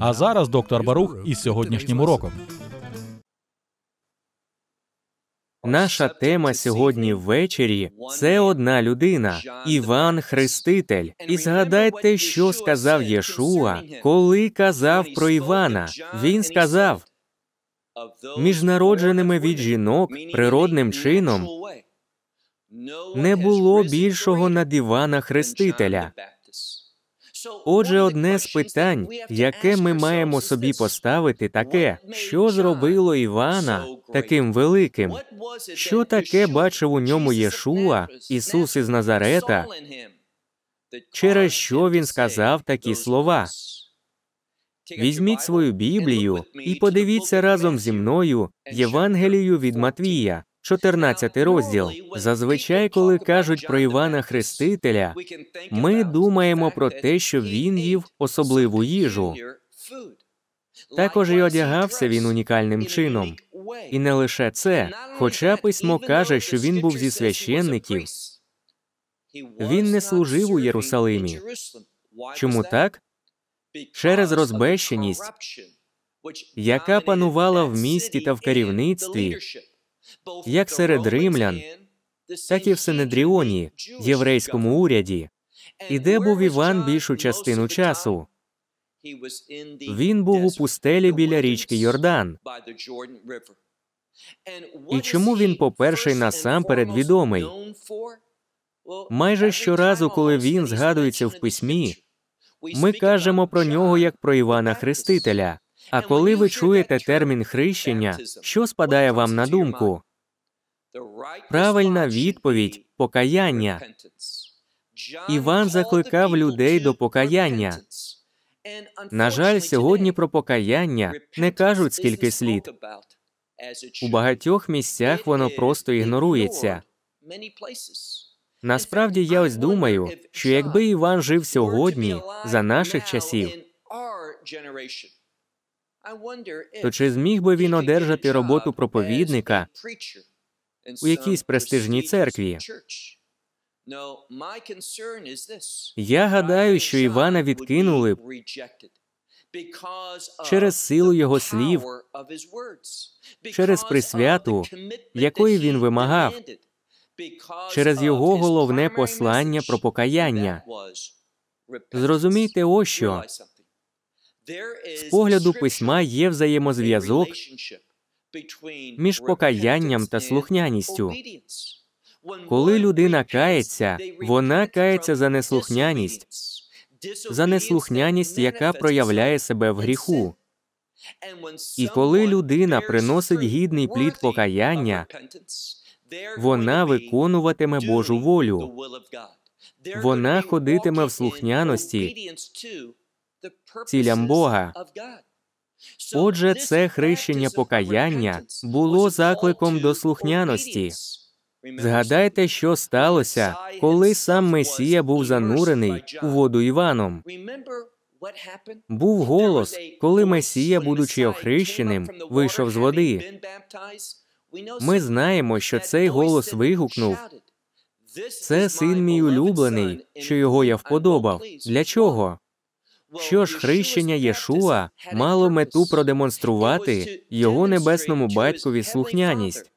А зараз доктор Барух із сьогоднішнім уроком. Наша тема сьогодні ввечері це одна людина, Іван Хреститель. І згадайте, що сказав Єшуа, коли казав про Івана. Він сказав між народженими від жінок природним чином не було більшого над Івана Хрестителя. Отже, одне з питань, яке ми маємо собі поставити, таке, що зробило Івана таким великим? Що таке бачив у ньому Єшуа, Ісус із Назарета? Через що він сказав такі слова? Візьміть свою Біблію і подивіться разом зі мною Євангелію від Матвія, 14 розділ. Зазвичай, коли кажуть про Івана Хрестителя, ми думаємо про те, що він їв особливу їжу. Також і одягався він унікальним чином. І не лише це, хоча письмо каже, що він був зі священників, він не служив у Єрусалимі. Чому так? Через розбещеність, яка панувала в місті та в керівництві як серед римлян, так і в Синедріоні, єврейському уряді, і де був Іван більшу частину часу. Він був у пустелі біля річки Йордан. І чому він, по-перше, насамперед відомий? Майже щоразу, коли він згадується в письмі, ми кажемо про нього як про Івана Хрестителя. А коли ви чуєте термін хрещення, що спадає вам на думку? Правильна відповідь покаяння. Іван закликав людей до покаяння. На жаль, сьогодні про покаяння не кажуть скільки слід. У багатьох місцях воно просто ігнорується. Насправді я ось думаю, що якби Іван жив сьогодні за наших часів, то чи зміг би він одержати роботу проповідника у якійсь престижній церкві? Я гадаю, що Івана відкинули б через силу його слів, через присвяту, якої він вимагав, через його головне послання про покаяння. Зрозумійте, ось що з погляду письма є взаємозв'язок між покаянням та слухняністю. Коли людина кається, вона кається за неслухняність, за неслухняність, яка проявляє себе в гріху. І коли людина приносить гідний плід покаяння, вона виконуватиме Божу волю. Вона ходитиме в слухняності цілям Бога. Отже, це хрещення покаяння було закликом до слухняності. Згадайте, що сталося, коли сам Месія був занурений у воду Іваном. Був голос, коли Месія, будучи охрещеним, вийшов з води. Ми знаємо, що цей голос вигукнув це син мій улюблений, що його я вподобав. Для чого? Що ж, хрещення Єшуа мало мету продемонструвати його небесному батькові слухняність,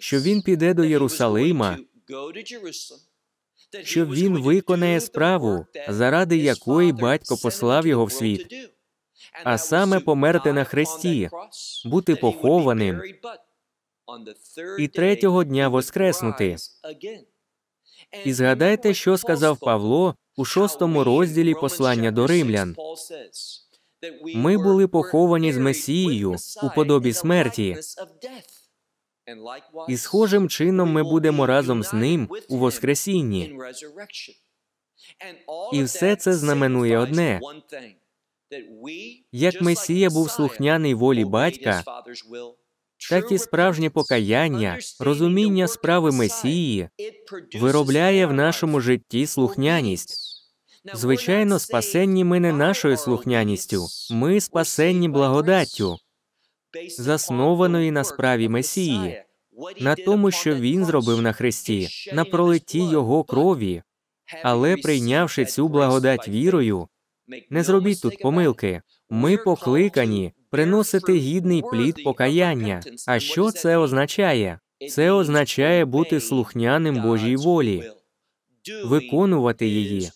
що він піде до Єрусалима, що він виконає справу, заради якої батько послав його в світ, а саме померти на хресті, бути похованим і третього дня воскреснути. І згадайте, що сказав Павло у шостому розділі послання до римлян. Ми були поховані з Месією у подобі смерті. І схожим чином ми будемо разом з ним у Воскресінні. І все це знаменує одне як Месія був слухняний волі батька, так і справжнє покаяння, розуміння справи Месії виробляє в нашому житті слухняність. Звичайно, спасенні ми не нашою слухняністю, ми спасенні благодаттю, заснованої на справі Месії, на тому, що він зробив на Христі, на пролитті Його крові, але прийнявши цю благодать вірою, не зробіть тут помилки. Ми покликані приносити гідний плід покаяння. А що це означає? Це означає бути слухняним Божій волі, виконувати її.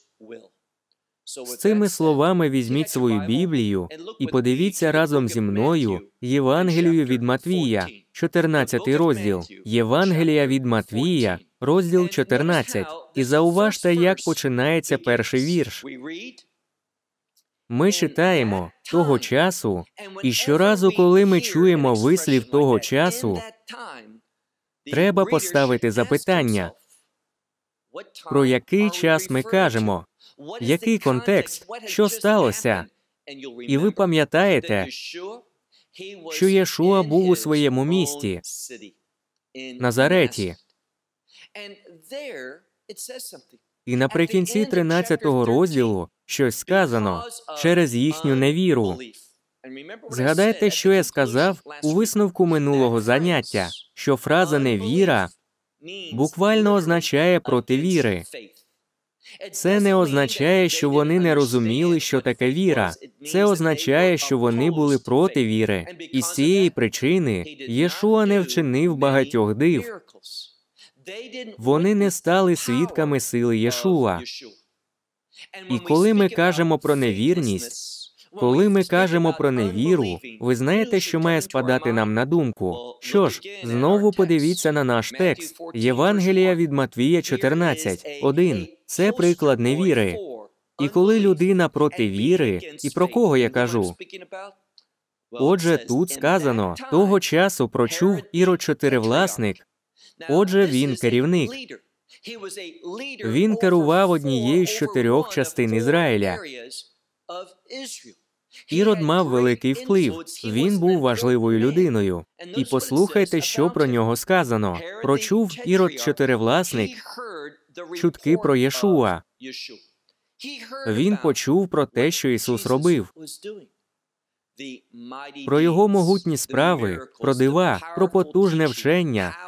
З цими словами візьміть свою Біблію і подивіться разом зі мною Євангелію від Матвія, 14 розділ, Євангелія від Матвія, розділ 14. І зауважте, як починається перший вірш. Ми читаємо того часу, і щоразу, коли ми чуємо вислів того часу, треба поставити запитання, про який час ми кажемо, який контекст, що сталося, і ви пам'ятаєте, що Єшуа був у своєму місті, Назареті. І наприкінці 13 розділу щось сказано через їхню невіру. Згадайте, що я сказав у висновку минулого заняття, що фраза невіра буквально означає проти віри. Це не означає, що вони не розуміли, що таке віра. Це означає, що вони були проти віри, і з цієї причини Єшуа не вчинив багатьох див. Вони не стали свідками сили Єшуа. І коли ми кажемо про невірність, коли ми кажемо про невіру, ви знаєте, що має спадати нам на думку. Що ж, знову подивіться на наш текст Євангелія від Матвія 14, 1. Це приклад невіри. І коли людина проти віри, і про кого я кажу? Отже, тут сказано того часу прочув Іро чотиривласник, отже, він керівник. Він керував однією з чотирьох частин Ізраїля. Ірод мав великий вплив. Він був важливою людиною. І послухайте, що про нього сказано. Прочув ірод чотиривласник чутки про Єшуа. Він почув про те, що Ісус робив про його могутні справи, про дива, про потужне вчення,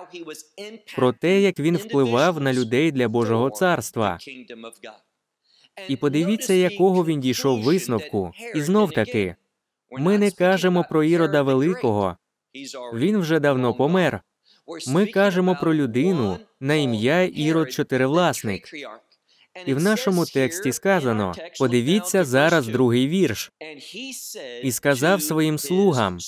про те, як він впливав на людей для Божого царства. І подивіться, якого він дійшов висновку. І знов таки, ми не кажемо про Ірода Великого. Він вже давно помер. Ми кажемо про людину на ім'я Ірод Чотиривласник. І в нашому тексті сказано: подивіться зараз другий вірш, і сказав своїм слугам.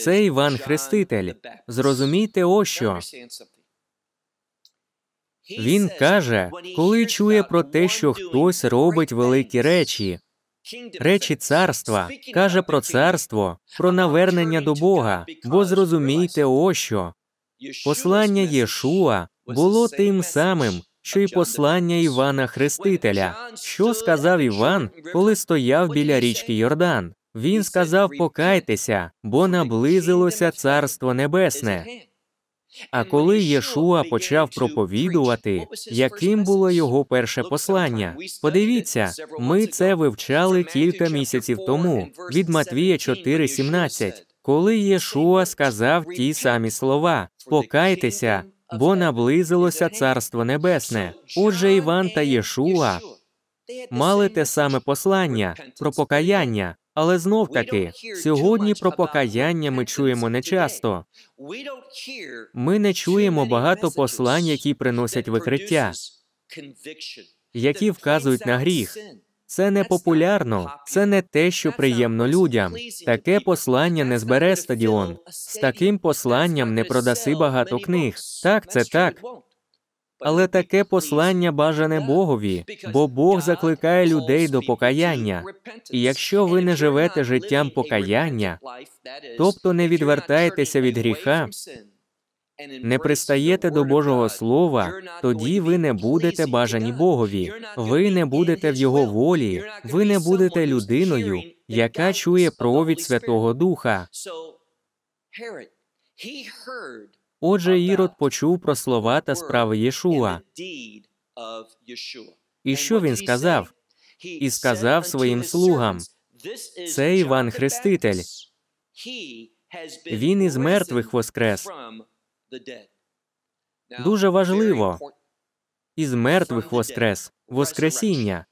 Це Іван Хреститель. Зрозумійте, ось що. Він каже, коли чує про те, що хтось робить великі речі, речі царства, каже про царство, про навернення до Бога, бо зрозумійте, ось що послання Єшуа було тим самим, що й послання Івана Хрестителя. Що сказав Іван, коли стояв біля річки Йордан? Він сказав: Покайтеся, бо наблизилося Царство Небесне. А коли Єшуа почав проповідувати, яким було його перше послання? Подивіться, ми це вивчали кілька місяців тому від Матвія 4,17. Коли Єшуа сказав ті самі слова: Покайтеся, бо наблизилося Царство Небесне. Отже, Іван та Єшуа мали те саме послання про покаяння. Але знов таки, сьогодні про покаяння ми чуємо не часто. Ми не чуємо багато послань, які приносять викриття, які вказують на гріх. Це не популярно, це не те, що приємно людям. Таке послання не збере стадіон. З таким посланням не продаси багато книг. Так, це так. Але таке послання бажане Богові, бо Бог закликає людей до покаяння. І якщо ви не живете життям покаяння, тобто не відвертаєтеся від гріха, не пристаєте до Божого Слова, тоді ви не будете бажані Богові, ви не будете в Його волі, ви не будете людиною, яка чує провід Святого Духа. Отже, Ірод почув про слова та справи Єшуа. І що він сказав? І сказав своїм слугам: це Іван Хреститель. Він із мертвих воскрес. Дуже важливо із мертвих воскрес, Воскресіння.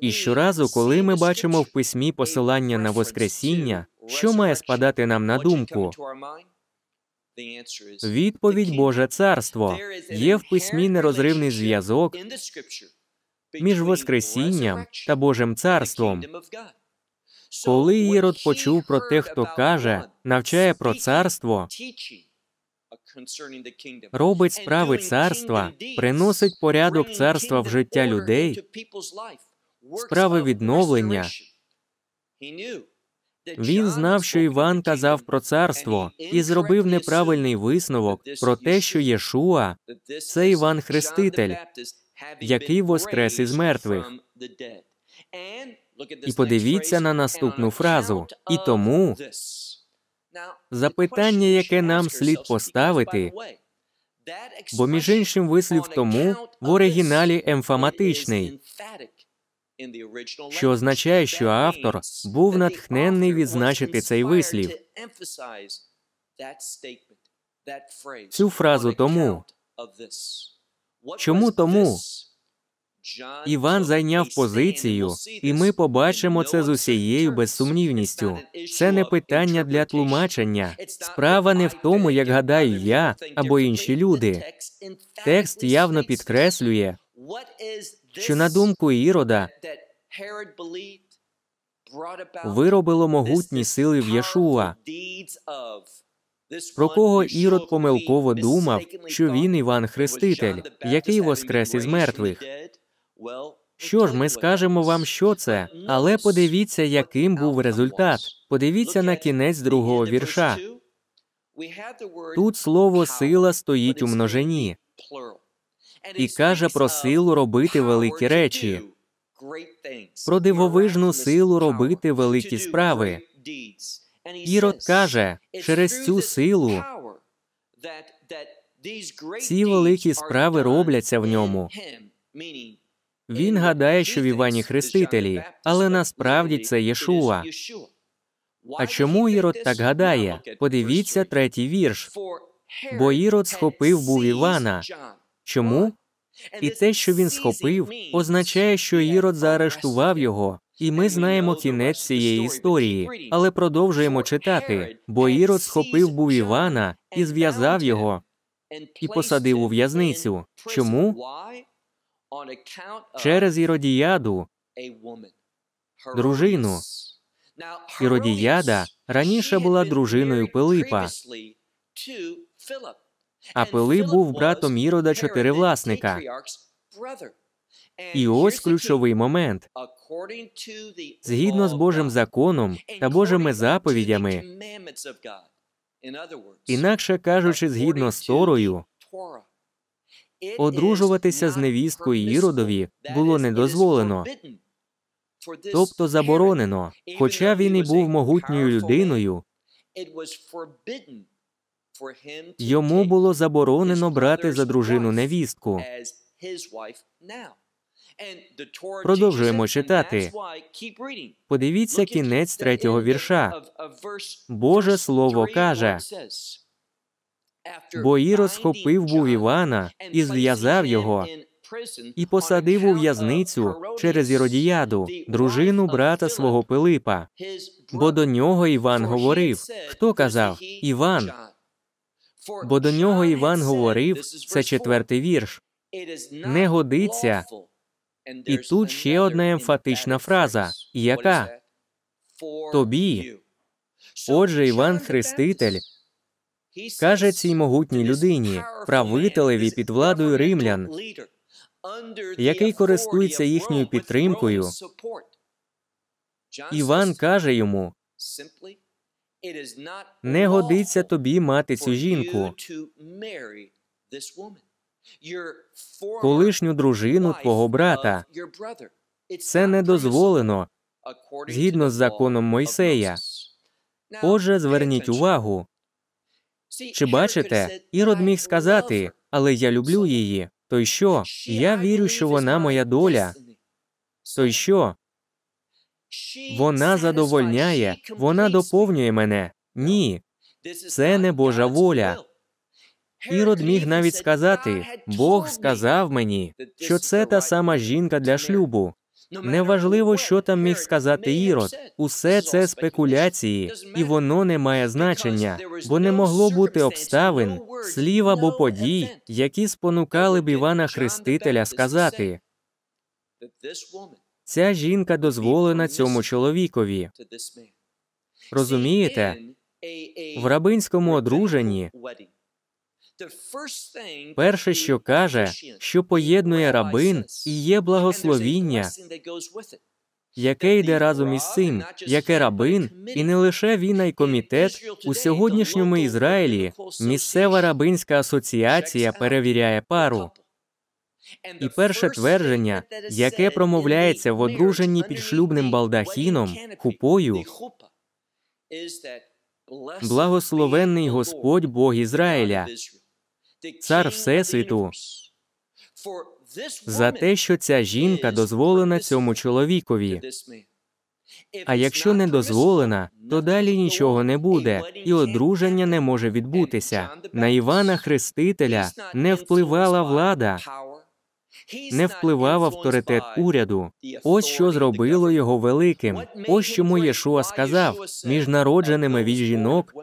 І щоразу, коли ми бачимо в письмі посилання на Воскресіння, що має спадати нам на думку? Відповідь Боже царство є в письмі нерозривний зв'язок між Воскресінням та Божим царством. Коли Ірод почув про те, хто каже, навчає про царство, uh, робить справи царства, приносить порядок царства в життя людей, справи відновлення. Він знав, що Іван казав про царство і зробив неправильний висновок про те, що Єшуа це Іван Хреститель, який воскрес із мертвих. І подивіться на наступну фразу. І тому запитання, яке нам слід поставити, бо між іншим вислів тому в оригіналі емфаматичний, що означає, що автор був натхненний відзначити цей вислів. Цю фразу тому. Чому тому? Іван зайняв позицію, і ми побачимо це з усією безсумнівністю. Це не питання для тлумачення. Справа не в тому, як гадаю я або інші люди. Текст явно підкреслює, що на думку Ірода виробило могутні сили в Яшуа. Про кого Ірод помилково думав, що він Іван Хреститель, який воскрес із мертвих. Що ж, ми скажемо вам, що це, але подивіться, яким був результат. Подивіться на кінець другого вірша. Тут слово сила стоїть у множині і каже про силу робити великі речі, про дивовижну силу робити великі справи. Ірод каже, через цю силу ці великі справи робляться в ньому. Він гадає, що в Івані Хрестителі, але насправді це Єшуа. А чому Ірод так гадає? Подивіться третій вірш. Бо Ірод схопив був Івана. Чому? І те, що він схопив, означає, що Ірод заарештував його, і ми знаємо кінець цієї історії, але продовжуємо читати. Бо Ірод схопив був Івана і зв'язав його і посадив у в'язницю. Чому? через Іродіяду, дружину. Іродіяда раніше була дружиною Пилипа, а Пилип був братом Ірода чотиривласника. І ось ключовий момент згідно з Божим законом та Божими заповідями, інакше кажучи, згідно з Торою, одружуватися з невісткою Іродові було не дозволено, тобто заборонено. Хоча він і був могутньою людиною, йому було заборонено брати за дружину невістку. Продовжуємо читати. Подивіться кінець третього вірша. Боже слово каже. Бо Ірод схопив був Івана і зв'язав його і посадив у в'язницю через Іродіяду, дружину брата свого Пилипа. Бо до нього Іван говорив хто казав Іван. Бо до нього Іван говорив це четвертий вірш не годиться. І тут ще одна емфатична фраза, яка тобі. Отже, Іван Хреститель каже цій могутній людині, правителеві під владою римлян, який користується їхньою підтримкою. Іван каже йому не годиться тобі мати цю жінку, колишню дружину твого брата. Це не дозволено згідно з законом Мойсея. Отже, зверніть увагу, чи бачите, Ірод міг сказати, але я люблю її. То й що? Я вірю, що вона моя доля. То й що? Вона задовольняє, вона доповнює мене. Ні, це не Божа воля. Ірод міг навіть сказати Бог сказав мені, що це та сама жінка для шлюбу. Неважливо, що там міг сказати Ірод. Усе це спекуляції, і воно не має значення, бо не могло бути обставин, слів або подій, які спонукали б Івана Хрестителя сказати. Ця жінка дозволена цьому чоловікові. Розумієте, в рабинському одруженні Перше, що каже, що поєднує рабин і є благословіння, яке йде разом із цим, яке рабин, і не лише він, а й комітет у сьогоднішньому Ізраїлі місцева рабинська асоціація перевіряє пару. І перше твердження, яке промовляється в одруженні під шлюбним балдахіном, хупою, благословенний Господь Бог Ізраїля цар Всесвіту, за те, що ця жінка дозволена цьому чоловікові. А якщо не дозволена, то далі нічого не буде, і одруження не може відбутися. На Івана Хрестителя не впливала влада, не впливав авторитет уряду. Ось що зробило його великим. Ось чому Єшуа сказав між народженими від жінок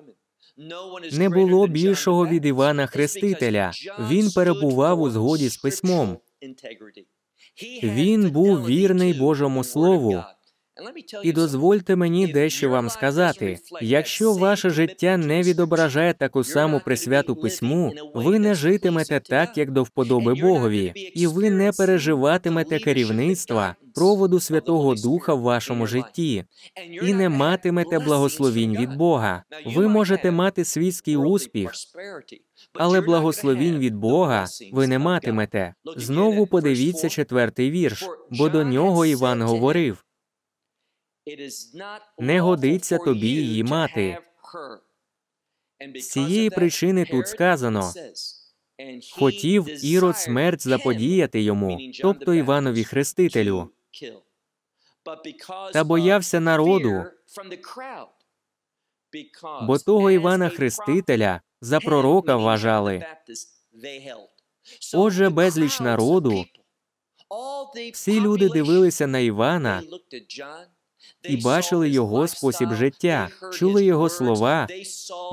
не було більшого від Івана Хрестителя. Він перебував у згоді з письмом. Він був вірний Божому Слову. І дозвольте мені дещо вам сказати: якщо ваше життя не відображає таку саму присвяту письму, ви не житимете так, як до вподоби Богові, і ви не переживатимете керівництва, проводу Святого Духа в вашому житті, і не матимете благословінь від Бога. Ви можете мати світський успіх, але благословінь від Бога ви не матимете. Знову подивіться четвертий вірш, бо до нього Іван говорив. Не годиться тобі її мати. цієї причини тут сказано хотів ірод смерть заподіяти йому, тобто Іванові Хрестителю, та боявся народу, бо того Івана Хрестителя за пророка вважали. Отже, безліч народу, всі люди дивилися на Івана і бачили його спосіб життя, чули його слова,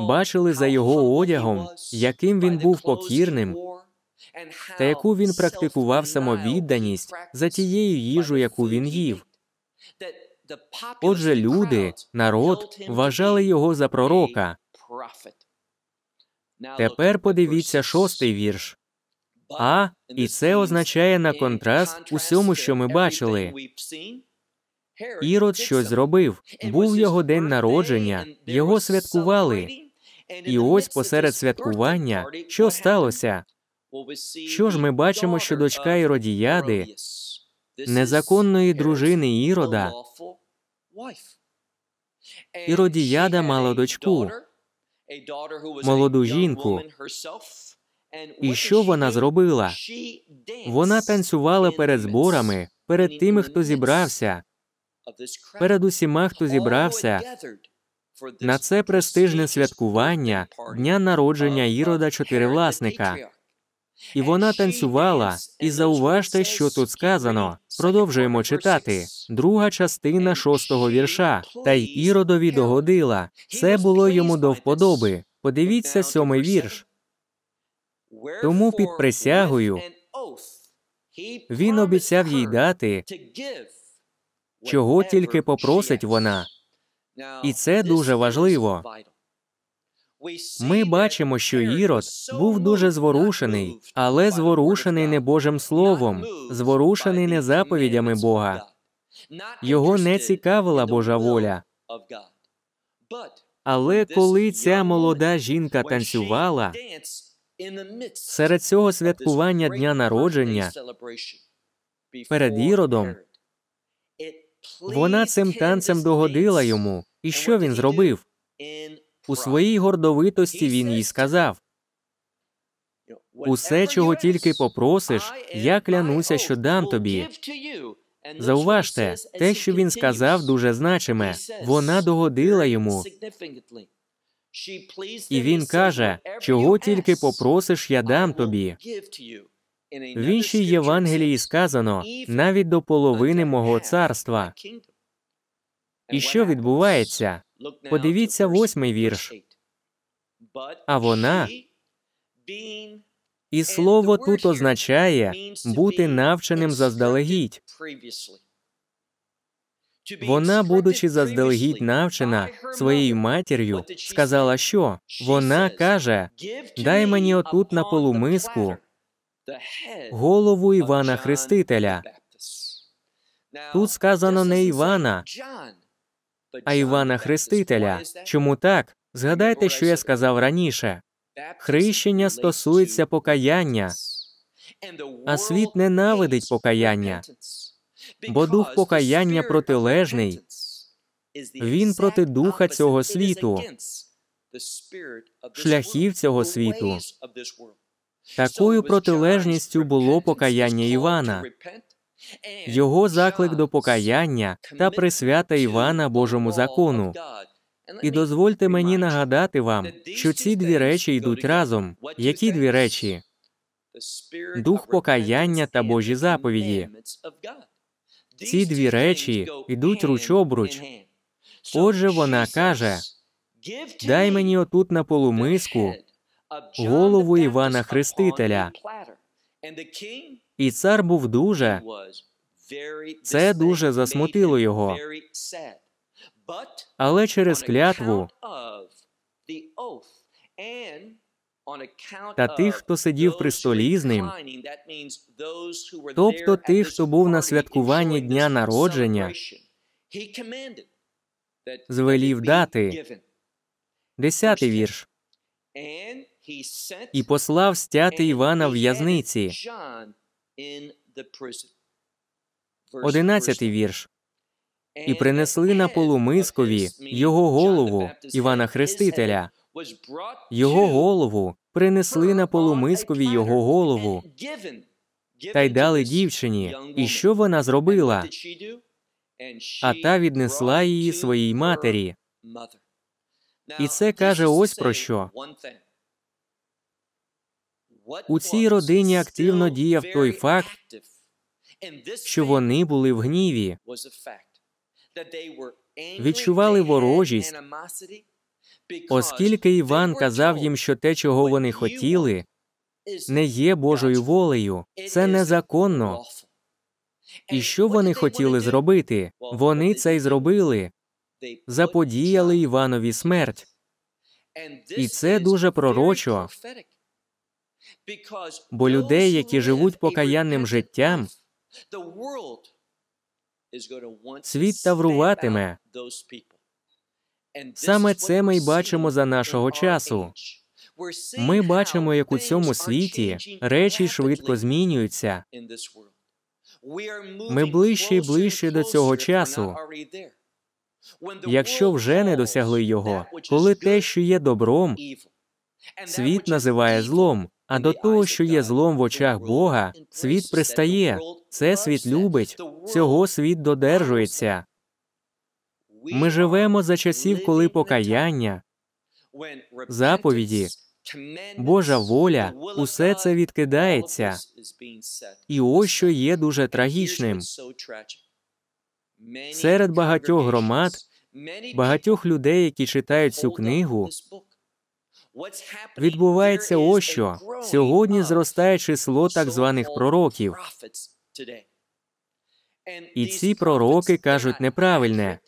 бачили за його одягом, яким він був покірним, та яку він практикував самовідданість за тією їжу, яку він їв. Отже, люди, народ вважали його за пророка. Тепер подивіться шостий вірш. А, і це означає на контраст усьому, що ми бачили. Ірод щось зробив. Був його день народження, його святкували. І ось посеред святкування, що сталося? Що ж ми бачимо, що дочка Іродіяди, незаконної дружини Ірода, Іродіяда мала дочку, молоду жінку. І що вона зробила? Вона танцювала перед зборами, перед тими, хто зібрався перед усіма, хто зібрався на це престижне святкування дня народження Ірода Чотиривласника. І вона танцювала, і зауважте, що тут сказано. Продовжуємо читати друга частина шостого вірша. Та й Іродові догодила. Це було йому до вподоби. Подивіться сьомий вірш. Тому під присягою він обіцяв їй дати чого тільки попросить вона. І це дуже важливо. Ми бачимо, що Ірод був дуже зворушений, але зворушений не Божим Словом, зворушений не заповідями Бога. Його не цікавила Божа воля. Але коли ця молода жінка танцювала серед цього святкування дня народження перед іродом вона цим танцем догодила йому. І що він зробив? У своїй гордовитості він їй сказав усе, чого тільки попросиш, я клянуся, що дам тобі. Зауважте, те, що він сказав, дуже значиме. Вона догодила йому. І він каже, чого тільки попросиш, я дам тобі. В іншій Євангелії сказано навіть до половини мого царства. І що відбувається? Подивіться восьмий вірш. А вона і слово тут означає бути навченим заздалегідь. Вона, будучи заздалегідь навчена своєю матір'ю, сказала, що вона каже: Дай мені отут на полумиску голову Івана Хрестителя. Тут сказано не Івана, а Івана Хрестителя. Чому так? Згадайте, що я сказав раніше. Хрещення стосується покаяння, а світ ненавидить покаяння, бо дух покаяння протилежний. Він проти духа цього світу, шляхів цього світу. Такою протилежністю було покаяння Івана. Його заклик до покаяння та присвята Івана Божому закону. І дозвольте мені нагадати вам, що ці дві речі йдуть разом. Які дві речі? Дух покаяння та Божі заповіді. Ці дві речі йдуть руч обруч. Отже, вона каже: Дай мені отут на полумиску голову Івана Хрестителя. І цар був дуже це дуже засмутило його. Але через клятву та тих, хто сидів при столі з ним, тобто тих, хто був на святкуванні дня народження, звелів дати десятий вірш і послав стяти Івана в в'язниці. одинадцятий вірш. І принесли на полумискові його голову Івана Хрестителя. Його голову принесли на полумискові його голову та й дали дівчині. І що вона зробила? А та віднесла її своїй матері. І це каже ось про що. У цій родині активно діяв той факт, що вони були в гніві, відчували ворожість, оскільки Іван казав їм, що те, чого вони хотіли, не є Божою волею, це незаконно. І що вони хотіли зробити? Вони це й зробили, заподіяли Іванові смерть, і це дуже пророчо. Бо людей, які живуть покаянним життям, світ тавруватиме. Саме це ми й бачимо за нашого часу. Ми бачимо, як у цьому світі речі швидко змінюються. Ми ближче і ближче до цього часу. Якщо вже не досягли його, коли те, що є добром, світ називає злом. А до того, що є злом в очах Бога, світ пристає, це світ любить, цього світ додержується. Ми живемо за часів, коли покаяння, заповіді, Божа воля, усе це відкидається. І ось що є дуже трагічним. Серед багатьох громад, багатьох людей, які читають цю книгу, Відбувається ось що сьогодні зростає число так званих пророків. І ці пророки кажуть неправильне.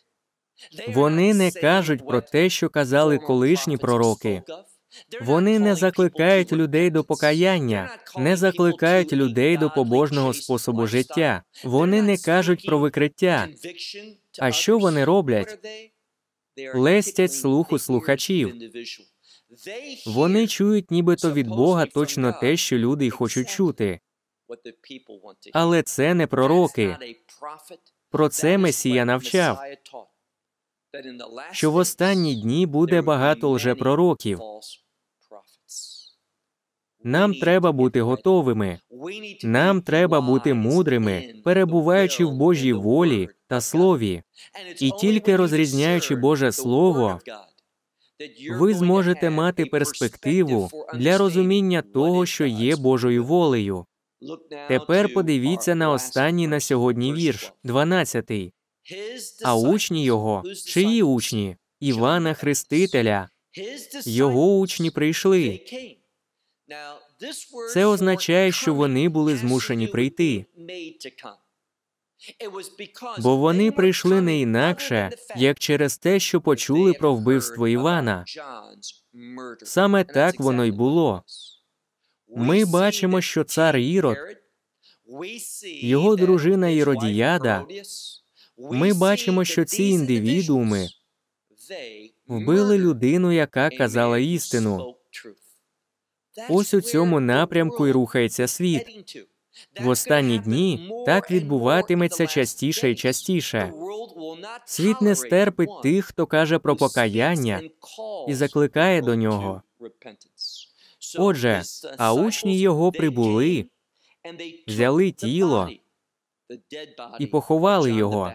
Вони не кажуть про те, що казали колишні пророки. Вони не закликають людей до покаяння, не закликають людей до побожного способу життя. Вони не кажуть про викриття. А що вони роблять? Лестять слуху слухачів. Вони чують нібито від Бога точно те, що люди й хочуть чути. Але це не пророки. Про це Месія навчав. Що в останні дні буде багато лжепророків. Нам треба бути готовими. Нам треба бути мудрими, перебуваючи в Божій волі та слові, і тільки розрізняючи Боже Слово ви зможете мати перспективу для розуміння того, що є Божою волею. Тепер подивіться на останній на сьогодні вірш, 12-й. А учні його, чиї учні? Івана Хрестителя, його учні прийшли. Це означає, що вони були змушені прийти. Бо вони прийшли не інакше, як через те, що почули про вбивство Івана. Саме так воно й було. Ми бачимо, що цар Ірод, його дружина Іродіяда, ми бачимо, що ці індивідууми вбили людину, яка казала істину. Ось у цьому напрямку й рухається світ. В останні дні так відбуватиметься частіше і частіше. Світ не стерпить тих, хто каже про покаяння і закликає до нього. Отже, а учні його прибули, взяли тіло і поховали його.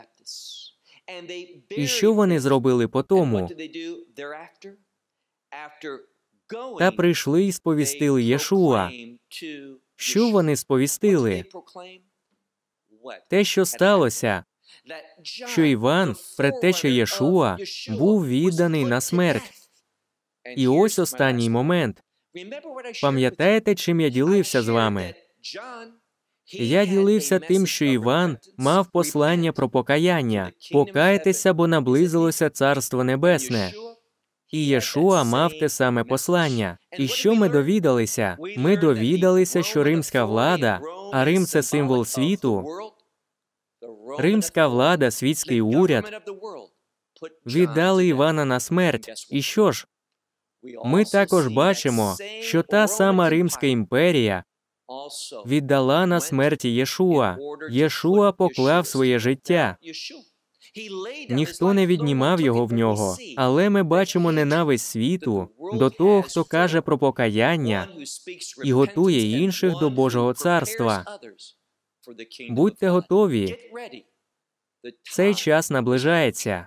І що вони зробили по тому? Та прийшли і сповістили Єшуа що вони сповістили, те, що сталося, що Іван, предтеча Єшуа, був відданий на смерть. І ось останній момент. Пам'ятаєте, чим я ділився з вами? Я ділився тим, що Іван мав послання про покаяння. Покайтеся, бо наблизилося Царство Небесне. І Єшуа мав те саме послання. І що ми довідалися? Ми довідалися, що римська влада, а Рим це символ світу, римська влада, світський уряд, віддали Івана на смерть. І що ж? Ми також бачимо, що та сама Римська імперія віддала на смерті Єшуа. Єшуа поклав своє життя. Ніхто не віднімав його в нього, але ми бачимо ненависть світу до того, хто каже про покаяння і готує інших до Божого царства. Будьте готові. Цей час наближається.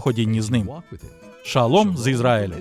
ходінні з ним. Шалом з Ізраїля.